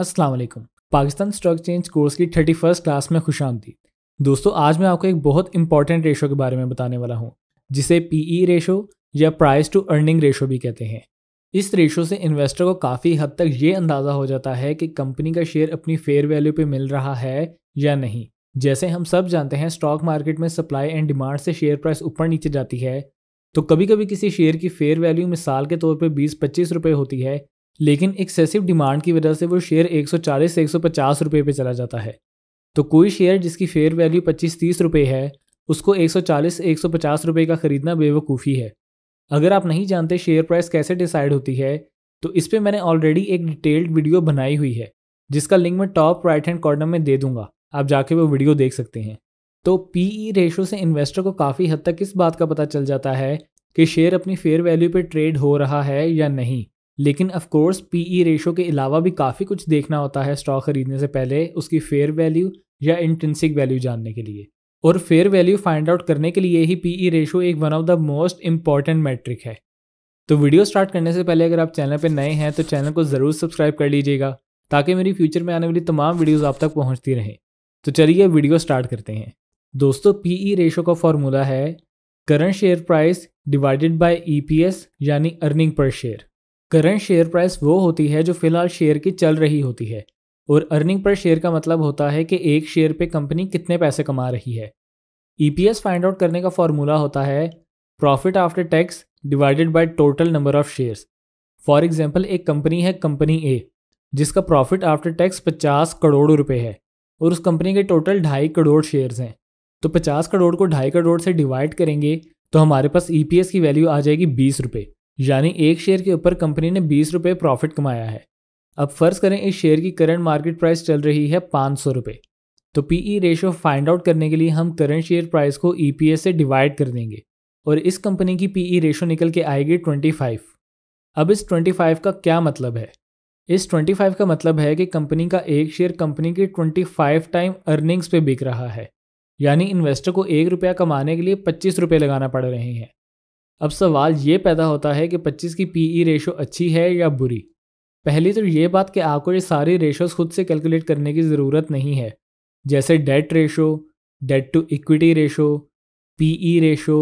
Aslam Pakistan stock exchange course की thirty first class में खुश आमदी दोस्तों आज मैं आपको एक बहुत इंपॉर्टेंट रेशो के बारे में बताने वाला हूँ जिसे पी ई रेशो या प्राइस टू अर्निंग रेशो भी कहते हैं इस रेशो से इन्वेस्टर को काफ़ी हद तक ये अंदाज़ा हो जाता है कि कंपनी का शेयर अपनी फेयर वैल्यू पे मिल रहा है या नहीं जैसे हम सब जानते हैं स्टॉक मार्केट में सप्लाई एंड डिमांड से शेयर प्राइस ऊपर नीचे जाती है तो कभी कभी किसी शेयर की फेयर वैल्यू मिसाल के तौर पर बीस पच्चीस रुपये होती है लेकिन एक्सेसिव डिमांड की वजह से वो शेयर 140 से 150 रुपए पे चला जाता है तो कोई शेयर जिसकी फेयर वैल्यू 25-30 रुपए है उसको 140 से 150 रुपए का खरीदना बेवकूफ़ी है अगर आप नहीं जानते शेयर प्राइस कैसे डिसाइड होती है तो इस पर मैंने ऑलरेडी एक डिटेल्ड वीडियो बनाई हुई है जिसका लिंक मैं टॉप राइट हैंड कॉर्नर में दे दूंगा आप जाके वो वीडियो देख सकते हैं तो पी ई रेशो से इन्वेस्टर को काफ़ी हद तक इस बात का पता चल जाता है कि शेयर अपनी फेयर वैल्यू पर ट्रेड हो रहा है या नहीं लेकिन ऑफ कोर्स पीई रेशो के अलावा भी काफ़ी कुछ देखना होता है स्टॉक खरीदने से पहले उसकी फेयर वैल्यू या इंट्रेंसिक वैल्यू जानने के लिए और फेयर वैल्यू फाइंड आउट करने के लिए ही पीई रेशो e एक one of the most important metric है तो वीडियो स्टार्ट करने से पहले अगर आप चैनल पर नए हैं तो चैनल को ज़रूर सब्सक्राइब कर लीजिएगा ताकि मेरी फ्यूचर में आने वाली तमाम वीडियोज़ आप तक पहुँचती रहें तो चलिए वीडियो स्टार्ट करते हैं दोस्तों पीई रेशो e का फॉर्मूला है current share price divided by EPS यानी earning per share current share price वो होती है जो फिलहाल शेयर की चल रही होती है और अर्निंग पर शेयर का मतलब होता है कि एक शेयर पे कंपनी कितने पैसे कमा रही है ईपीएस फाइंड आउट करने का फॉर्मूला होता है profit after tax divided by total number of shares for example एक कंपनी है कंपनी ए जिसका प्रॉफिट आफ्टर टैक्स पचास करोड़ रुपये है और उस कंपनी के टोटल ढाई करोड़ शेयर्स हैं तो पचास करोड़ को ढाई करोड़ से डिवाइड करेंगे तो हमारे पास ई e की वैल्यू आ जाएगी बीस रुपये यानी एक शेयर के ऊपर कंपनी ने बीस रुपये प्रॉफिट कमाया है अब फर्ज करें इस शेयर की करंट मार्केट प्राइस चल रही है पाँच सौ रुपये तो P E ratio find out करने के लिए हम करंट शेयर प्राइस को ई पी एस से डिवाइड कर देंगे और इस कंपनी की पी ई रेशो निकल के आएगी ट्वेंटी फाइव अब इस ट्वेंटी फाइव का क्या मतलब है इस ट्वेंटी फाइव का मतलब है कि कंपनी का एक शेयर कंपनी की फाइव टाइम अर्निंग्स पे बिक रहा है यानी इन्वेस्टर को एक रुपया कमाने के लिए पच्चीस रुपये लगाना पड़ रहे हैं अब सवाल ये पैदा होता है कि 25 की पी ई रेशो अच्छी है या बुरी पहली तो ये बात कि आपको ये सारी रेशोज खुद से कैलकुलेट करने की ज़रूरत नहीं है जैसे debt ratio debt to equity ratio P E ratio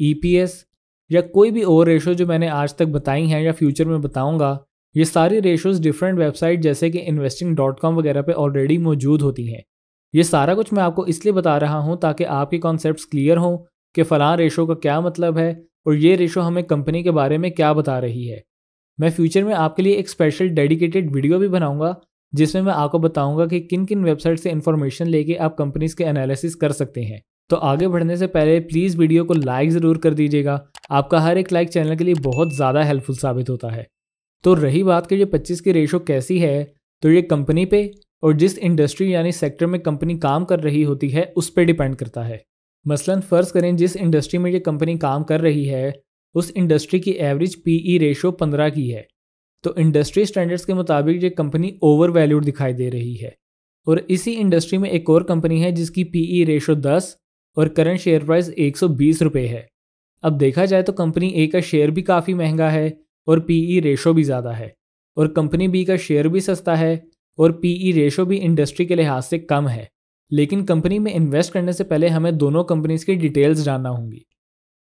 E P S या कोई भी और रेशो जो मैंने आज तक बताई हैं या फ्यूचर में बताऊंगा ये सारी रेशोज़ डिफरेंट वेबसाइट जैसे कि इन्वेस्टिंग डॉट कॉम वगैरह पे ऑलरेडी मौजूद होती हैं ये सारा कुछ मैं आपको इसलिए बता रहा हूँ ताकि आपके कॉन्सेप्ट क्लियर हों कि फ़लाँ रेशो का क्या मतलब है और ये रेशो हमें कंपनी के बारे में क्या बता रही है मैं फ्यूचर में आपके लिए एक स्पेशल डेडिकेटेड वीडियो भी बनाऊंगा जिसमें मैं आपको बताऊंगा कि किन किन वेबसाइट से इन्फॉर्मेशन लेके आप कंपनीज के एनालिसिस कर सकते हैं तो आगे बढ़ने से पहले प्लीज़ वीडियो को लाइक ज़रूर कर दीजिएगा आपका हर एक लाइक चैनल के लिए बहुत ज़्यादा हेल्पफुल साबित होता है तो रही बात कि ये 25 की रेशो कैसी है तो ये कंपनी पे और जिस इंडस्ट्री यानी सेक्टर में कंपनी काम कर रही होती है उस पर डिपेंड करता है मसलन फ़र्ज़ करें जिस इंडस्ट्री में ये कंपनी काम कर रही है उस इंडस्ट्री की एवरेज पी ई रेशो पंद्रह की है तो इंडस्ट्री स्टैंडर्ड्स के मुताबिक ये कंपनी ओवर वैल्यूड दिखाई दे रही है और इसी इंडस्ट्री में एक और कंपनी है जिसकी पी ई रेशो दस और करंट शेयर प्राइस एक सौ बीस रुपये है अब देखा जाए तो कंपनी ए का शेयर भी काफ़ी महंगा है और पी ई रेशो भी ज़्यादा है और कंपनी बी का शेयर भी सस्ता है और पी ई रेशो भी इंडस्ट्री के लिहाज से कम है लेकिन कंपनी में इन्वेस्ट करने से पहले हमें दोनों कंपनीज की डिटेल्स जानना होंगी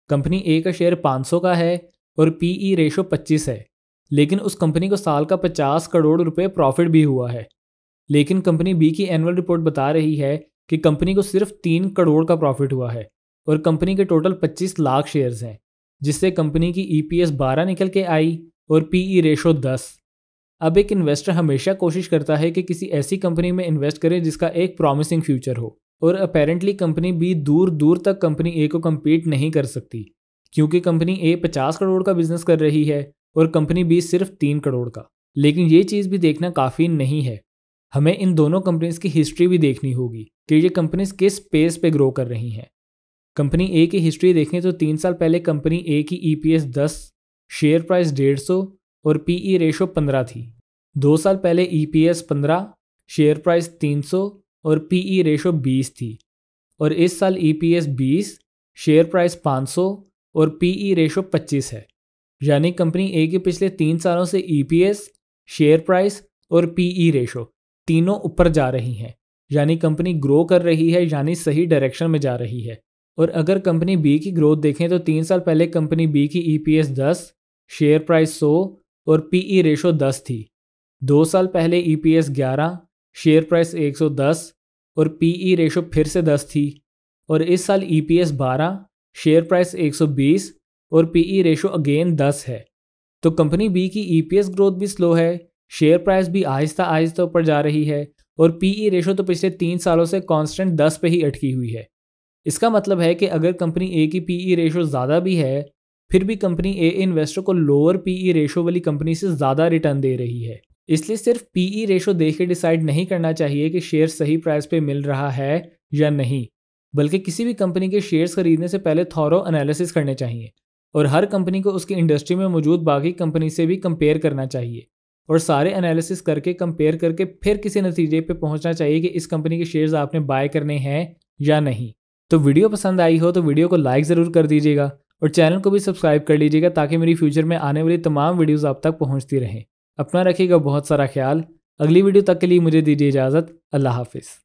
कंपनी ए का शेयर 500 का है और पीई रेशो 25 है लेकिन उस कंपनी को साल का 50 करोड़ रुपए प्रॉफिट भी हुआ है लेकिन कंपनी बी की एनुअल रिपोर्ट बता रही है कि कंपनी को सिर्फ तीन करोड़ का प्रॉफिट हुआ है और कंपनी के टोटल 25 लाख शेयर्स हैं जिससे कंपनी की ईपीएस e 12 निकल के आई और पीई रेशो e दस अब एक इन्वेस्टर हमेशा कोशिश करता है कि किसी ऐसी कंपनी में इन्वेस्ट करे जिसका एक प्रॉमिसिंग फ्यूचर हो और अपेरेंटली कंपनी बी दूर दूर तक कंपनी ए को कम्पीट नहीं कर सकती क्योंकि कंपनी ए पचास करोड़ का बिजनेस कर रही है और कंपनी बी सिर्फ तीन करोड़ का लेकिन ये चीज़ भी देखना काफ़ी नहीं है हमें इन दोनों कंपनीज की हिस्ट्री भी देखनी होगी कि ये कंपनीज किस पेस पे ग्रो कर रही हैं कंपनी ए की हिस्ट्री देखें तो तीन साल पहले कंपनी ए की ईपीएस 10 शेयर प्राइस डेढ़ सौ और पीई रेशो 15 थी दो साल पहले ईपीएस 15, शेयर प्राइस 300 और पीई रेशो 20 थी और इस साल ईपीएस 20, शेयर प्राइस 500 और पीई रेशो 25 है यानी कंपनी ए के पिछले तीन सालों से ईपीएस, शेयर प्राइस और पीई रेशो e तीनों ऊपर जा रही हैं यानी कंपनी ग्रो कर रही है यानी सही डायरेक्शन में जा रही है और अगर कंपनी बी की ग्रोथ देखें तो तीन साल पहले कंपनी बी की ईपीएस 10, शेयर प्राइस 100 और पीई रेशो 10 थी दो साल पहले ईपीएस 11, शेयर प्राइस 110 और पीई रेशो e फिर से 10 थी और इस साल ईपीएस 12, शेयर प्राइस 120 और पीई रेशो अगेन 10 है तो कंपनी बी की ईपीएस e ग्रोथ भी स्लो है शेयर प्राइस भी आहिस्ता आहिस्ता ऊपर जा रही है और पीई रेशो e तो पिछले तीन सालों से कांस्टेंट दस पे ही अटकी हुई है इसका मतलब है कि अगर कंपनी ए की पीई रेशो ज़्यादा भी है फिर भी कंपनी ए इन्वेस्टर को लोअर पीई रेशो वाली कंपनी से ज़्यादा रिटर्न दे रही है इसलिए सिर्फ पीई रेशो e देख के डिसाइड नहीं करना चाहिए कि शेयर सही प्राइस पे मिल रहा है या नहीं बल्कि किसी भी कंपनी के शेयर्स खरीदने से पहले थॉरो एनालिसिस करने चाहिए और हर कंपनी को उसकी इंडस्ट्री में मौजूद बाकी कंपनी से भी कंपेयर करना चाहिए और सारे एनालिसिस करके कंपेयर करके फिर किसी नतीजे पे पहुंचना चाहिए कि इस कंपनी के शेयर्स आपने बाय करने हैं या नहीं तो वीडियो पसंद आई हो तो वीडियो को लाइक ज़रूर कर दीजिएगा और चैनल को भी सब्सक्राइब कर लीजिएगा ताकि मेरी फ्यूचर में आने वाली तमाम वीडियोज़ आप तक पहुँचती रहें अपना रखिएगा बहुत सारा ख्याल अगली वीडियो तक के लिए मुझे दीजिए इजाज़त अल्लाह हाफिज़